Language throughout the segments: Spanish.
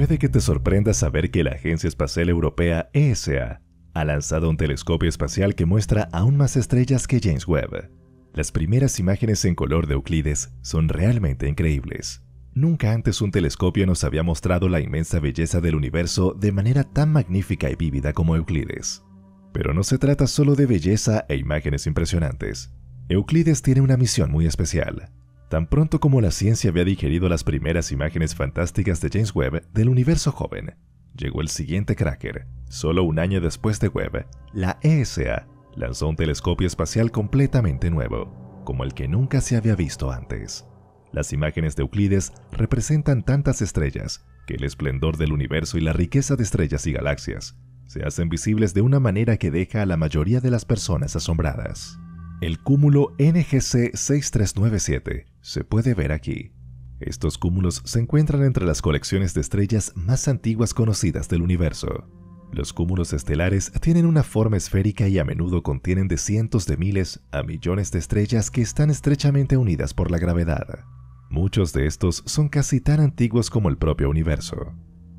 Puede que te sorprenda saber que la Agencia Espacial Europea ESA ha lanzado un telescopio espacial que muestra aún más estrellas que James Webb. Las primeras imágenes en color de Euclides son realmente increíbles. Nunca antes un telescopio nos había mostrado la inmensa belleza del universo de manera tan magnífica y vívida como Euclides. Pero no se trata solo de belleza e imágenes impresionantes. Euclides tiene una misión muy especial, Tan pronto como la ciencia había digerido las primeras imágenes fantásticas de James Webb del universo joven, llegó el siguiente cracker. Solo un año después de Webb, la ESA lanzó un telescopio espacial completamente nuevo, como el que nunca se había visto antes. Las imágenes de Euclides representan tantas estrellas que el esplendor del universo y la riqueza de estrellas y galaxias se hacen visibles de una manera que deja a la mayoría de las personas asombradas. El cúmulo NGC 6397 se puede ver aquí. Estos cúmulos se encuentran entre las colecciones de estrellas más antiguas conocidas del universo. Los cúmulos estelares tienen una forma esférica y a menudo contienen de cientos de miles a millones de estrellas que están estrechamente unidas por la gravedad. Muchos de estos son casi tan antiguos como el propio universo.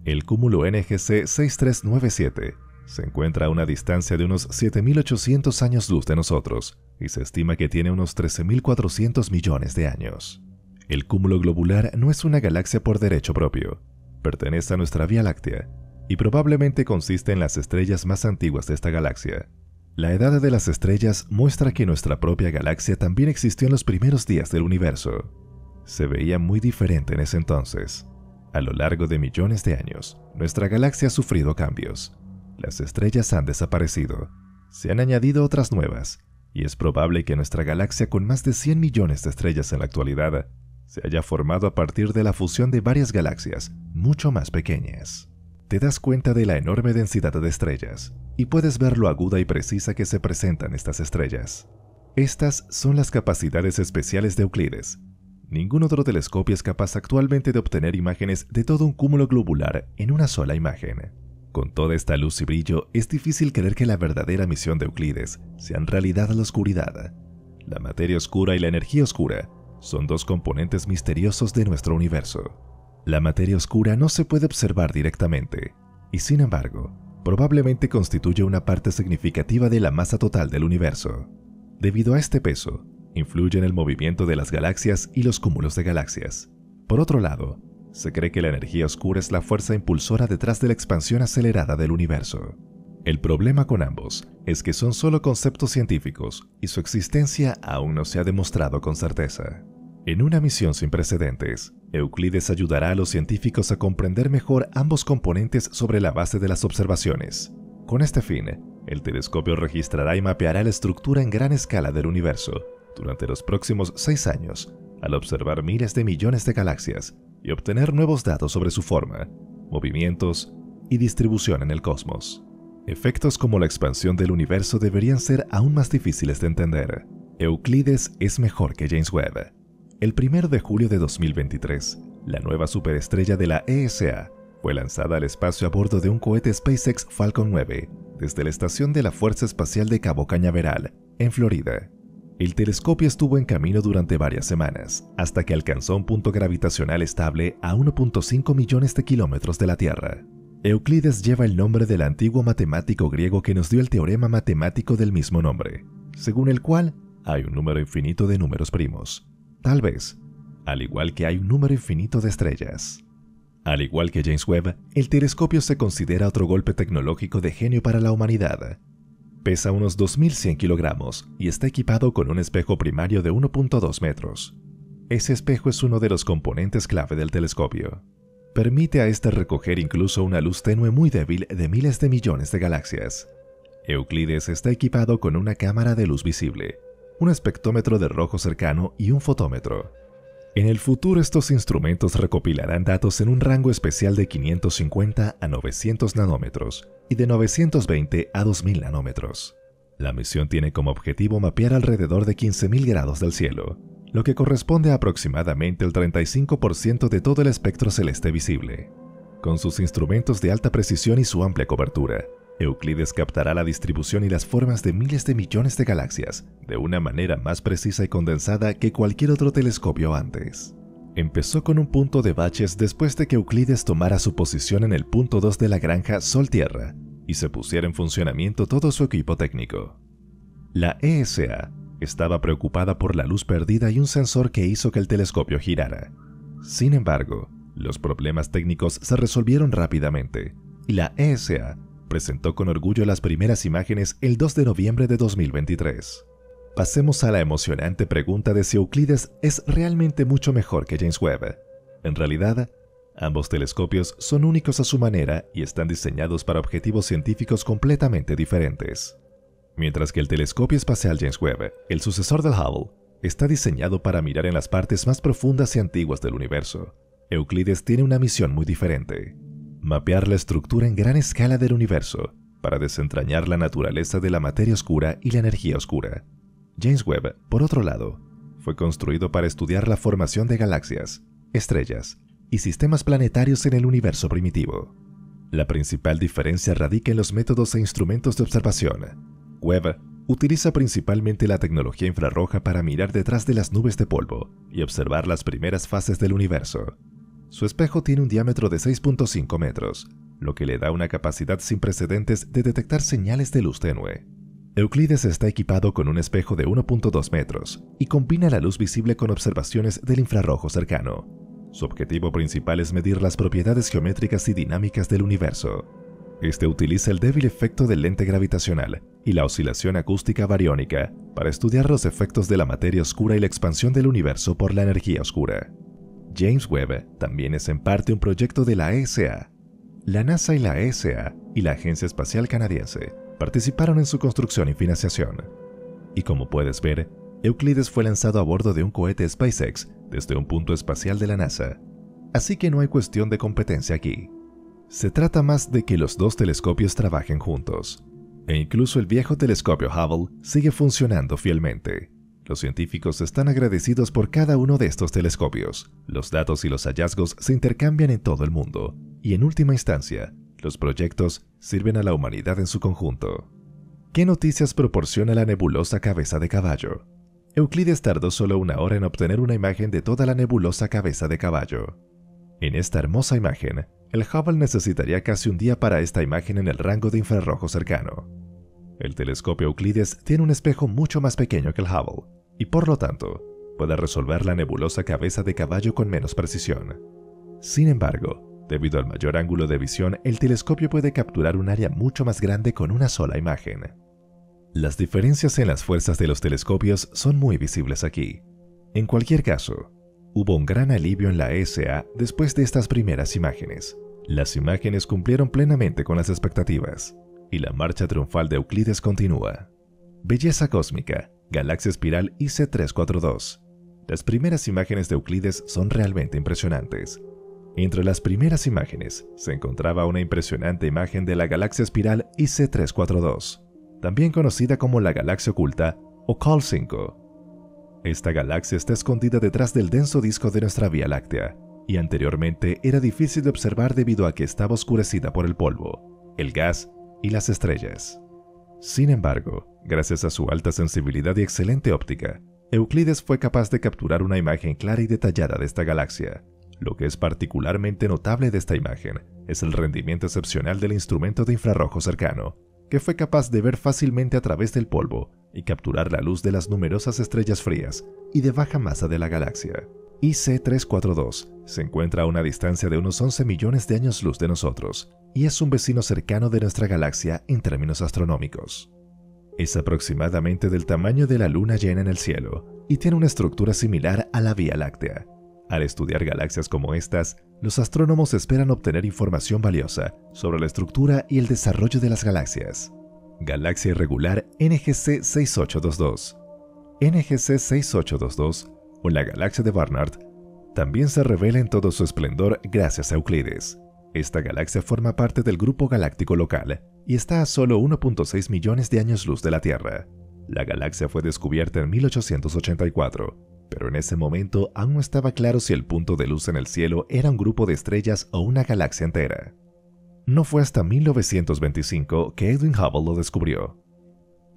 El cúmulo NGC 6397 se encuentra a una distancia de unos 7.800 años luz de nosotros y se estima que tiene unos 13.400 millones de años. El cúmulo globular no es una galaxia por derecho propio, pertenece a nuestra Vía Láctea y probablemente consiste en las estrellas más antiguas de esta galaxia. La edad de las estrellas muestra que nuestra propia galaxia también existió en los primeros días del universo. Se veía muy diferente en ese entonces. A lo largo de millones de años, nuestra galaxia ha sufrido cambios, las estrellas han desaparecido, se han añadido otras nuevas, y es probable que nuestra galaxia con más de 100 millones de estrellas en la actualidad se haya formado a partir de la fusión de varias galaxias mucho más pequeñas. Te das cuenta de la enorme densidad de estrellas y puedes ver lo aguda y precisa que se presentan estas estrellas. Estas son las capacidades especiales de Euclides. Ningún otro telescopio es capaz actualmente de obtener imágenes de todo un cúmulo globular en una sola imagen. Con toda esta luz y brillo, es difícil creer que la verdadera misión de Euclides sea en realidad la oscuridad. La materia oscura y la energía oscura son dos componentes misteriosos de nuestro universo. La materia oscura no se puede observar directamente, y sin embargo, probablemente constituye una parte significativa de la masa total del universo. Debido a este peso, influye en el movimiento de las galaxias y los cúmulos de galaxias. Por otro lado, se cree que la energía oscura es la fuerza impulsora detrás de la expansión acelerada del universo. El problema con ambos es que son solo conceptos científicos y su existencia aún no se ha demostrado con certeza. En una misión sin precedentes, Euclides ayudará a los científicos a comprender mejor ambos componentes sobre la base de las observaciones. Con este fin, el telescopio registrará y mapeará la estructura en gran escala del universo durante los próximos seis años, al observar miles de millones de galaxias, y obtener nuevos datos sobre su forma, movimientos y distribución en el cosmos. Efectos como la expansión del universo deberían ser aún más difíciles de entender. Euclides es mejor que James Webb. El 1 de julio de 2023, la nueva superestrella de la ESA fue lanzada al espacio a bordo de un cohete SpaceX Falcon 9 desde la estación de la Fuerza Espacial de Cabo Cañaveral, en Florida. El telescopio estuvo en camino durante varias semanas, hasta que alcanzó un punto gravitacional estable a 1.5 millones de kilómetros de la Tierra. Euclides lleva el nombre del antiguo matemático griego que nos dio el teorema matemático del mismo nombre, según el cual hay un número infinito de números primos. Tal vez, al igual que hay un número infinito de estrellas. Al igual que James Webb, el telescopio se considera otro golpe tecnológico de genio para la humanidad, Pesa unos 2.100 kilogramos y está equipado con un espejo primario de 1.2 metros. Ese espejo es uno de los componentes clave del telescopio. Permite a este recoger incluso una luz tenue muy débil de miles de millones de galaxias. Euclides está equipado con una cámara de luz visible, un espectrómetro de rojo cercano y un fotómetro. En el futuro estos instrumentos recopilarán datos en un rango especial de 550 a 900 nanómetros y de 920 a 2000 nanómetros. La misión tiene como objetivo mapear alrededor de 15.000 grados del cielo, lo que corresponde a aproximadamente el 35% de todo el espectro celeste visible. Con sus instrumentos de alta precisión y su amplia cobertura, Euclides captará la distribución y las formas de miles de millones de galaxias de una manera más precisa y condensada que cualquier otro telescopio antes. Empezó con un punto de baches después de que Euclides tomara su posición en el punto 2 de la granja Sol-Tierra y se pusiera en funcionamiento todo su equipo técnico. La ESA estaba preocupada por la luz perdida y un sensor que hizo que el telescopio girara. Sin embargo, los problemas técnicos se resolvieron rápidamente y la ESA presentó con orgullo las primeras imágenes el 2 de noviembre de 2023. Pasemos a la emocionante pregunta de si Euclides es realmente mucho mejor que James Webb. En realidad, ambos telescopios son únicos a su manera y están diseñados para objetivos científicos completamente diferentes. Mientras que el telescopio espacial James Webb, el sucesor del Hubble, está diseñado para mirar en las partes más profundas y antiguas del universo, Euclides tiene una misión muy diferente mapear la estructura en gran escala del universo para desentrañar la naturaleza de la materia oscura y la energía oscura. James Webb, por otro lado, fue construido para estudiar la formación de galaxias, estrellas y sistemas planetarios en el universo primitivo. La principal diferencia radica en los métodos e instrumentos de observación. Webb utiliza principalmente la tecnología infrarroja para mirar detrás de las nubes de polvo y observar las primeras fases del universo, su espejo tiene un diámetro de 6.5 metros, lo que le da una capacidad sin precedentes de detectar señales de luz tenue. Euclides está equipado con un espejo de 1.2 metros y combina la luz visible con observaciones del infrarrojo cercano. Su objetivo principal es medir las propiedades geométricas y dinámicas del universo. Este utiliza el débil efecto del lente gravitacional y la oscilación acústica bariónica para estudiar los efectos de la materia oscura y la expansión del universo por la energía oscura. James Webb también es en parte un proyecto de la ESA. La NASA y la ESA y la Agencia Espacial Canadiense participaron en su construcción y financiación. Y como puedes ver, Euclides fue lanzado a bordo de un cohete SpaceX desde un punto espacial de la NASA, así que no hay cuestión de competencia aquí. Se trata más de que los dos telescopios trabajen juntos, e incluso el viejo telescopio Hubble sigue funcionando fielmente. Los científicos están agradecidos por cada uno de estos telescopios. Los datos y los hallazgos se intercambian en todo el mundo. Y en última instancia, los proyectos sirven a la humanidad en su conjunto. ¿Qué noticias proporciona la nebulosa cabeza de caballo? Euclides tardó solo una hora en obtener una imagen de toda la nebulosa cabeza de caballo. En esta hermosa imagen, el Hubble necesitaría casi un día para esta imagen en el rango de infrarrojo cercano. El telescopio Euclides tiene un espejo mucho más pequeño que el Hubble, y por lo tanto pueda resolver la nebulosa cabeza de caballo con menos precisión. Sin embargo, debido al mayor ángulo de visión, el telescopio puede capturar un área mucho más grande con una sola imagen. Las diferencias en las fuerzas de los telescopios son muy visibles aquí. En cualquier caso, hubo un gran alivio en la ESA después de estas primeras imágenes. Las imágenes cumplieron plenamente con las expectativas, y la marcha triunfal de Euclides continúa. Belleza cósmica, galaxia espiral IC342. Las primeras imágenes de Euclides son realmente impresionantes. Entre las primeras imágenes se encontraba una impresionante imagen de la galaxia espiral IC342, también conocida como la galaxia oculta o Call 5. Esta galaxia está escondida detrás del denso disco de nuestra Vía Láctea, y anteriormente era difícil de observar debido a que estaba oscurecida por el polvo, el gas y las estrellas. Sin embargo, Gracias a su alta sensibilidad y excelente óptica, Euclides fue capaz de capturar una imagen clara y detallada de esta galaxia. Lo que es particularmente notable de esta imagen es el rendimiento excepcional del instrumento de infrarrojo cercano, que fue capaz de ver fácilmente a través del polvo y capturar la luz de las numerosas estrellas frías y de baja masa de la galaxia. IC342 se encuentra a una distancia de unos 11 millones de años luz de nosotros y es un vecino cercano de nuestra galaxia en términos astronómicos. Es aproximadamente del tamaño de la luna llena en el cielo y tiene una estructura similar a la Vía Láctea. Al estudiar galaxias como estas, los astrónomos esperan obtener información valiosa sobre la estructura y el desarrollo de las galaxias. Galaxia Irregular NGC 6822 NGC 6822 o la galaxia de Barnard también se revela en todo su esplendor gracias a Euclides, esta galaxia forma parte del grupo galáctico local y está a solo 1.6 millones de años luz de la Tierra. La galaxia fue descubierta en 1884, pero en ese momento aún no estaba claro si el punto de luz en el cielo era un grupo de estrellas o una galaxia entera. No fue hasta 1925 que Edwin Hubble lo descubrió.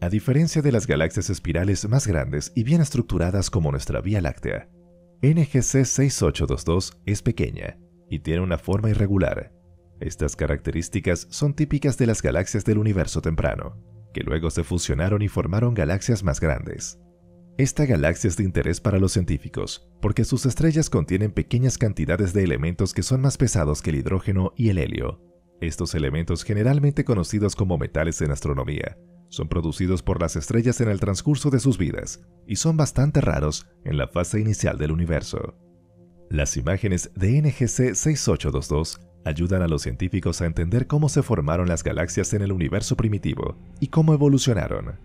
A diferencia de las galaxias espirales más grandes y bien estructuradas como nuestra Vía Láctea, NGC 6822 es pequeña y tiene una forma irregular. Estas características son típicas de las galaxias del universo temprano, que luego se fusionaron y formaron galaxias más grandes. Esta galaxia es de interés para los científicos, porque sus estrellas contienen pequeñas cantidades de elementos que son más pesados que el hidrógeno y el helio. Estos elementos, generalmente conocidos como metales en astronomía, son producidos por las estrellas en el transcurso de sus vidas y son bastante raros en la fase inicial del universo. Las imágenes de NGC 6822 ayudan a los científicos a entender cómo se formaron las galaxias en el universo primitivo y cómo evolucionaron.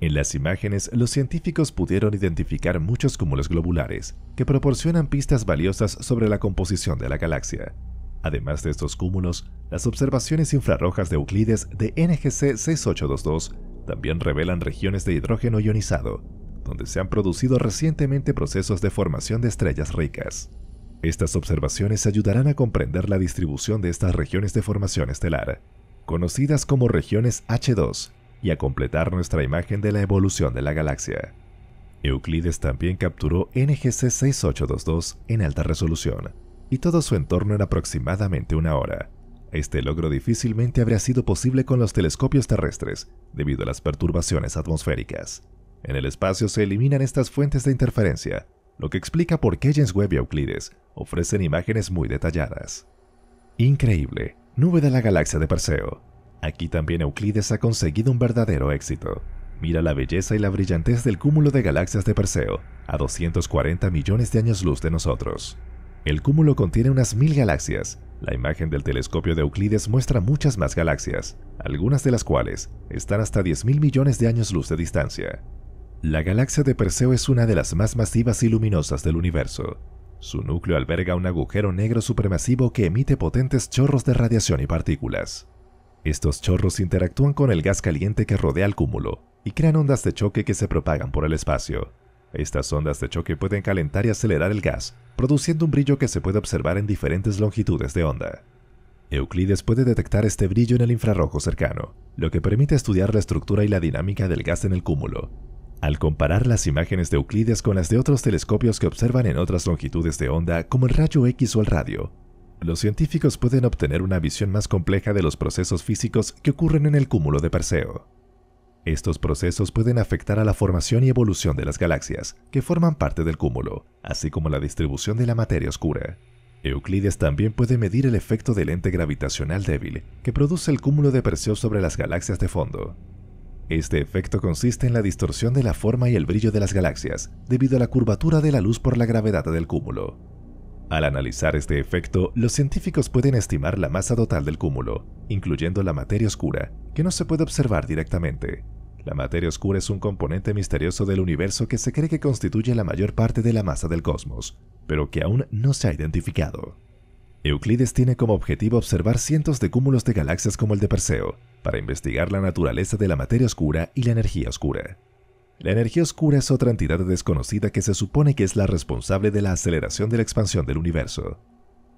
En las imágenes, los científicos pudieron identificar muchos cúmulos globulares que proporcionan pistas valiosas sobre la composición de la galaxia. Además de estos cúmulos, las observaciones infrarrojas de Euclides de NGC 6822 también revelan regiones de hidrógeno ionizado, donde se han producido recientemente procesos de formación de estrellas ricas. Estas observaciones ayudarán a comprender la distribución de estas regiones de formación estelar, conocidas como regiones H2, y a completar nuestra imagen de la evolución de la galaxia. Euclides también capturó NGC 6822 en alta resolución, y todo su entorno en aproximadamente una hora. Este logro difícilmente habría sido posible con los telescopios terrestres, debido a las perturbaciones atmosféricas. En el espacio se eliminan estas fuentes de interferencia, lo que explica por qué James Webb y Euclides ofrecen imágenes muy detalladas. Increíble, nube de la galaxia de Perseo. Aquí también Euclides ha conseguido un verdadero éxito. Mira la belleza y la brillantez del cúmulo de galaxias de Perseo, a 240 millones de años luz de nosotros. El cúmulo contiene unas mil galaxias. La imagen del telescopio de Euclides muestra muchas más galaxias, algunas de las cuales están hasta 10.000 millones de años luz de distancia. La galaxia de Perseo es una de las más masivas y luminosas del universo. Su núcleo alberga un agujero negro supremasivo que emite potentes chorros de radiación y partículas. Estos chorros interactúan con el gas caliente que rodea el cúmulo y crean ondas de choque que se propagan por el espacio. Estas ondas de choque pueden calentar y acelerar el gas, produciendo un brillo que se puede observar en diferentes longitudes de onda. Euclides puede detectar este brillo en el infrarrojo cercano, lo que permite estudiar la estructura y la dinámica del gas en el cúmulo, al comparar las imágenes de Euclides con las de otros telescopios que observan en otras longitudes de onda, como el rayo X o el radio, los científicos pueden obtener una visión más compleja de los procesos físicos que ocurren en el cúmulo de Perseo. Estos procesos pueden afectar a la formación y evolución de las galaxias, que forman parte del cúmulo, así como la distribución de la materia oscura. Euclides también puede medir el efecto del ente gravitacional débil que produce el cúmulo de Perseo sobre las galaxias de fondo. Este efecto consiste en la distorsión de la forma y el brillo de las galaxias debido a la curvatura de la luz por la gravedad del cúmulo. Al analizar este efecto, los científicos pueden estimar la masa total del cúmulo, incluyendo la materia oscura, que no se puede observar directamente. La materia oscura es un componente misterioso del universo que se cree que constituye la mayor parte de la masa del cosmos, pero que aún no se ha identificado. Euclides tiene como objetivo observar cientos de cúmulos de galaxias como el de Perseo, para investigar la naturaleza de la materia oscura y la energía oscura. La energía oscura es otra entidad desconocida que se supone que es la responsable de la aceleración de la expansión del universo.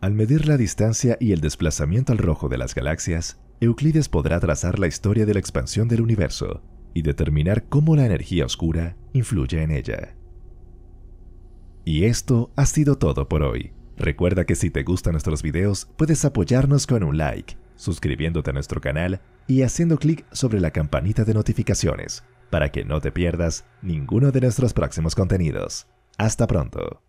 Al medir la distancia y el desplazamiento al rojo de las galaxias, Euclides podrá trazar la historia de la expansión del universo y determinar cómo la energía oscura influye en ella. Y esto ha sido todo por hoy. Recuerda que si te gustan nuestros videos, puedes apoyarnos con un like, suscribiéndote a nuestro canal y haciendo clic sobre la campanita de notificaciones para que no te pierdas ninguno de nuestros próximos contenidos. Hasta pronto.